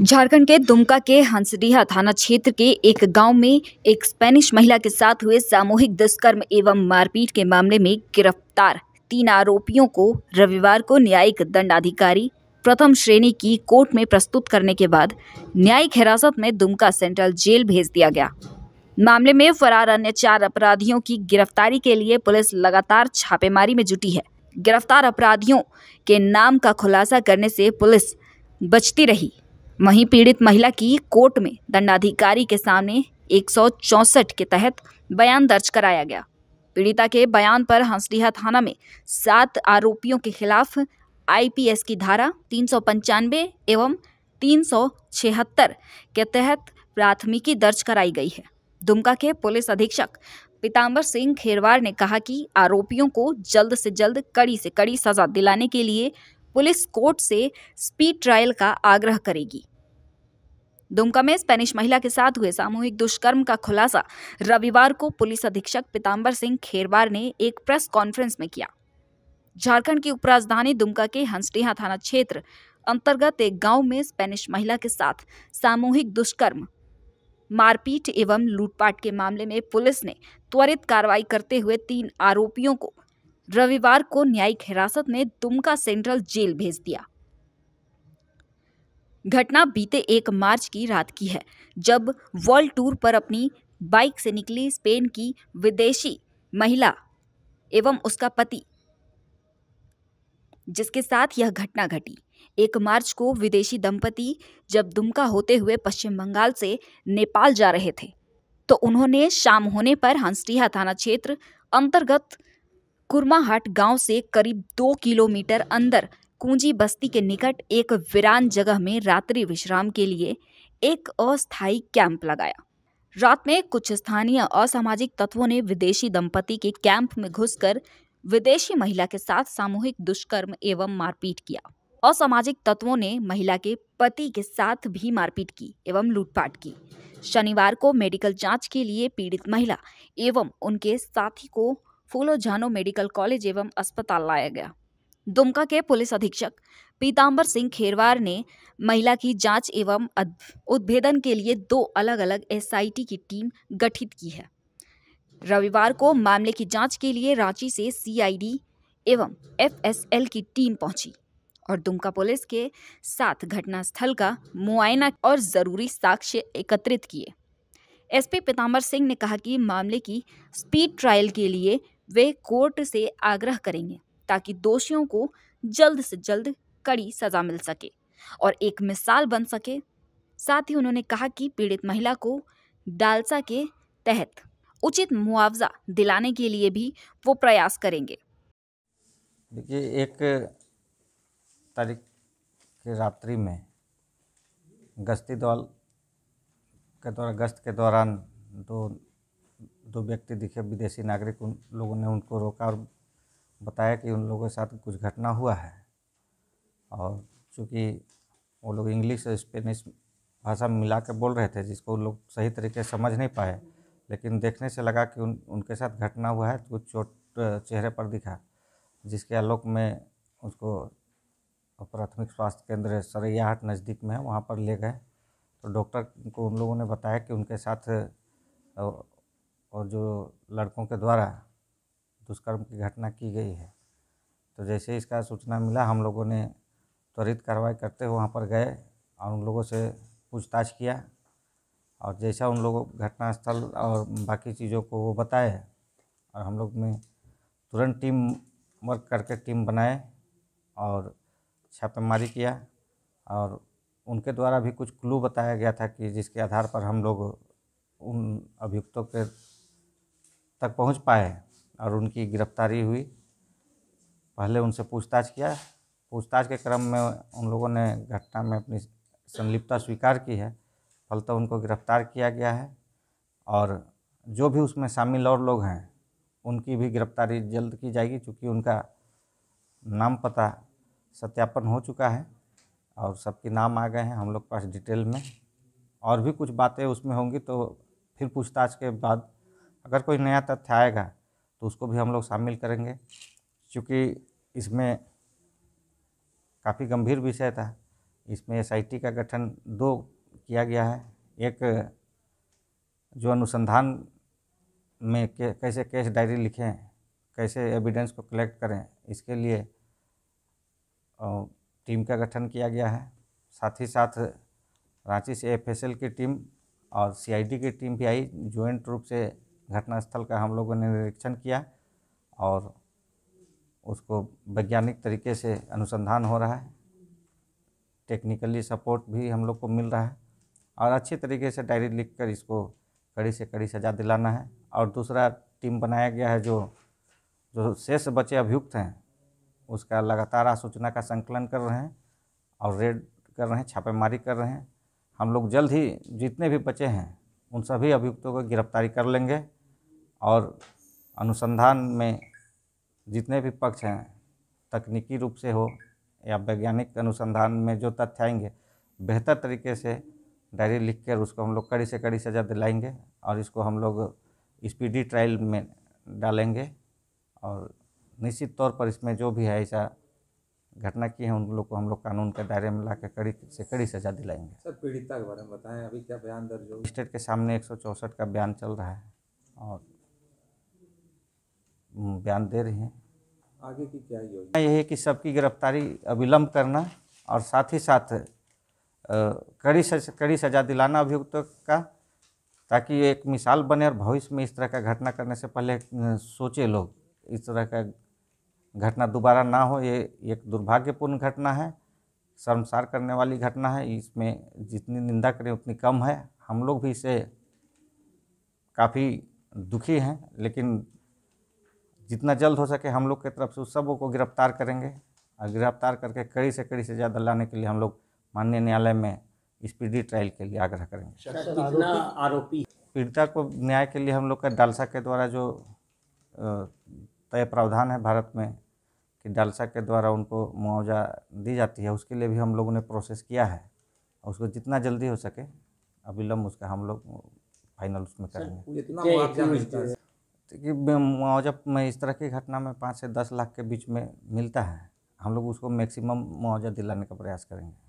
झारखंड के दुमका के हंसडीहा थाना क्षेत्र के एक गांव में एक स्पेनिश महिला के साथ हुए सामूहिक दुष्कर्म एवं मारपीट के मामले में गिरफ्तार तीन आरोपियों को रविवार को न्यायिक दंडाधिकारी प्रथम श्रेणी की कोर्ट में प्रस्तुत करने के बाद न्यायिक हिरासत में दुमका सेंट्रल जेल भेज दिया गया मामले में फरार अन्य चार अपराधियों की गिरफ्तारी के लिए पुलिस लगातार छापेमारी में जुटी है गिरफ्तार अपराधियों के नाम का खुलासा करने से पुलिस बचती रही वहीं पीड़ित महिला की कोर्ट में दंडाधिकारी के सामने एक के तहत बयान दर्ज कराया गया पीड़िता के बयान पर हंसडीहा थाना में सात आरोपियों के खिलाफ आईपीएस की धारा तीन एवं तीन के तहत प्राथमिकी दर्ज कराई गई है दुमका के पुलिस अधीक्षक पीताम्बर सिंह खेरवार ने कहा कि आरोपियों को जल्द से जल्द कड़ी से कड़ी सजा दिलाने के लिए पुलिस कोर्ट से स्पीड ट्रायल का आग्रह करेगी दुमका में स्पेनिश महिला के साथ हुए सामूहिक दुष्कर्म का खुलासा रविवार को पुलिस अधीक्षक पीताम्बर सिंह खेरवार ने एक प्रेस कॉन्फ्रेंस में किया झारखंड की उपराजधानी दुमका के हंसडीहा थाना क्षेत्र अंतर्गत एक गांव में स्पेनिश महिला के साथ सामूहिक दुष्कर्म मारपीट एवं लूटपाट के मामले में पुलिस ने त्वरित कार्रवाई करते हुए तीन आरोपियों को रविवार को न्यायिक हिरासत में दुमका सेंट्रल जेल भेज दिया घटना बीते एक मार्च की रात की है जब वर्ल्ड टूर पर अपनी बाइक से निकली स्पेन की विदेशी महिला एवं उसका पति जिसके साथ यह घटना घटी एक मार्च को विदेशी दंपति जब दुमका होते हुए पश्चिम बंगाल से नेपाल जा रहे थे तो उन्होंने शाम होने पर हंसटीहा थाना क्षेत्र अंतर्गत कुरमाहाट गांव से करीब दो किलोमीटर अंदर कुंजी बस्ती के निकट एक वीरान जगह में रात्रि विश्राम के लिए एक अस्थायी कैंप लगाया रात में कुछ स्थानीय असामाजिक तत्वों ने विदेशी दंपति के कैंप में घुसकर विदेशी महिला के साथ सामूहिक दुष्कर्म एवं मारपीट किया असामाजिक तत्वों ने महिला के पति के साथ भी मारपीट की एवं लूटपाट की शनिवार को मेडिकल जांच के लिए पीड़ित महिला एवं उनके साथी को फूलोझानो मेडिकल कॉलेज एवं अस्पताल लाया गया दुमका के पुलिस अधीक्षक पीताम्बर सिंह खेरवार ने महिला की जांच एवं उद्भेदन के लिए दो अलग अलग एसआईटी की टीम गठित की है रविवार को मामले की जांच के लिए रांची से सीआईडी एवं एफएसएल की टीम पहुंची और दुमका पुलिस के साथ घटनास्थल का मुआयना और ज़रूरी साक्ष्य एकत्रित किए एसपी पीताम्बर सिंह ने कहा कि मामले की स्पीड ट्रायल के लिए वे कोर्ट से आग्रह करेंगे ताकि दोषियों को जल्द से जल्द कड़ी सजा मिल सके और एक मिसाल बन सके साथ ही उन्होंने कहा कि पीड़ित महिला को डालसा के तहत उचित मुआवजा दिलाने के लिए भी वो प्रयास करेंगे देखिए एक तारीख के रात्रि में गश्ती दौल के द्वारा गश्त के दौरान दो दो व्यक्ति दिखे विदेशी नागरिक उन लोगों ने उनको रोका और बताया कि उन लोगों के साथ कुछ घटना हुआ है और चूँकि वो लोग इंग्लिश और स्पेनिश भाषा मिला के बोल रहे थे जिसको उन लोग सही तरीके से समझ नहीं पाए लेकिन देखने से लगा कि उन उनके साथ घटना हुआ है कुछ चोट चेहरे पर दिखा जिसके आलोक में उसको प्राथमिक स्वास्थ्य केंद्र सरैयाहाट नज़दीक में है वहाँ पर ले गए तो डॉक्टर को उन लोगों ने बताया कि उनके साथ और जो लड़कों के द्वारा दुष्कर्म की घटना की गई है तो जैसे इसका सूचना मिला हम लोगों ने त्वरित कार्रवाई करते हुए वहाँ पर गए और उन लोगों से पूछताछ किया और जैसा उन लोगों घटनास्थल और बाकी चीज़ों को वो बताए और हम लोग में तुरंत टीम वर्क करके टीम बनाए और छापेमारी किया और उनके द्वारा भी कुछ क्लू बताया गया था कि जिसके आधार पर हम लोग उन अभियुक्तों के तक पहुंच पाए और उनकी गिरफ्तारी हुई पहले उनसे पूछताछ किया पूछताछ के क्रम में उन लोगों ने घटना में अपनी संलिप्तता स्वीकार की है फलतः उनको गिरफ्तार किया गया है और जो भी उसमें शामिल और लोग हैं उनकी भी गिरफ्तारी जल्द की जाएगी क्योंकि उनका नाम पता सत्यापन हो चुका है और सबके नाम आ गए हैं हम लोग पास डिटेल में और भी कुछ बातें उसमें होंगी तो फिर पूछताछ के बाद अगर कोई नया तथ्य आएगा तो उसको भी हम लोग शामिल करेंगे क्योंकि इसमें काफ़ी गंभीर विषय था इसमें एस का गठन दो किया गया है एक जो अनुसंधान में के, कैसे केस डायरी लिखें कैसे एविडेंस को कलेक्ट करें इसके लिए टीम का गठन किया गया है साथ ही साथ रांची से एफ की टीम और सीआईडी की टीम भी आई ज्वाइंट रूप से घटनास्थल का हम लोगों ने निरीक्षण किया और उसको वैज्ञानिक तरीके से अनुसंधान हो रहा है टेक्निकली सपोर्ट भी हम लोग को मिल रहा है और अच्छे तरीके से डायरी लिख कर इसको कड़ी से कड़ी सजा दिलाना है और दूसरा टीम बनाया गया है जो जो शेष बचे अभियुक्त हैं उसका लगातार आसूचना का संकलन कर रहे हैं और रेड कर रहे हैं छापेमारी कर रहे हैं हम लोग जल्द ही जितने भी बचे हैं उन सभी अभियुक्तों को गिरफ्तारी कर लेंगे और अनुसंधान में जितने भी पक्ष हैं तकनीकी रूप से हो या वैज्ञानिक अनुसंधान में जो तथ्य आएंगे बेहतर तरीके से डायरी लिख कर उसको हम लोग कड़ी से कड़ी सज़ा दिलाएंगे और इसको हम लोग स्पीडी ट्रायल में डालेंगे और निश्चित तौर पर इसमें जो भी है ऐसा घटना की है उन लोग को हम लोग कानून के दायरे में ला कर कड़ी से कड़ी सजा दिलाएंगे सर पीड़िता के बारे में बताएं अभी क्या बयान दर्ज हो स्टेट के सामने एक का बयान चल रहा है और बयान दे रहे हैं आगे की क्या योजना यही कि सबकी गिरफ्तारी अविलंब करना और साथ ही साथ कड़ी सज, कड़ी सजा दिलाना अभियुक्त का ताकि ये एक मिसाल बने और भविष्य में इस तरह का घटना करने से पहले सोचे लोग इस तरह का घटना दोबारा ना हो ये एक दुर्भाग्यपूर्ण घटना है शर्मसार करने वाली घटना है इसमें जितनी निंदा करें उतनी कम है हम लोग भी इसे काफ़ी दुखी हैं लेकिन जितना जल्द हो सके हम लोग की तरफ से उस सबों को गिरफ्तार करेंगे और गिरफ्तार करके कड़ी से कड़ी से ज़्यादा लाने के लिए हम लोग माननीय न्यायालय में स्पीडी ट्रायल के लिए आग्रह करेंगे आरोपी पीड़िता को न्याय के लिए हम लोग का डालसा के द्वारा जो तय प्रावधान है भारत में कि डालसा के द्वारा उनको मुआवजा दी जाती है उसके लिए भी हम लोगों ने प्रोसेस किया है और उसको जितना जल्दी हो सके अविलम्ब उसका हम लोग फाइनल उसमें करेंगे कि मुआवजा में इस तरह की घटना में पाँच से दस लाख के बीच में मिलता है हम लोग उसको मैक्सिमम मुआवजा दिलाने का प्रयास करेंगे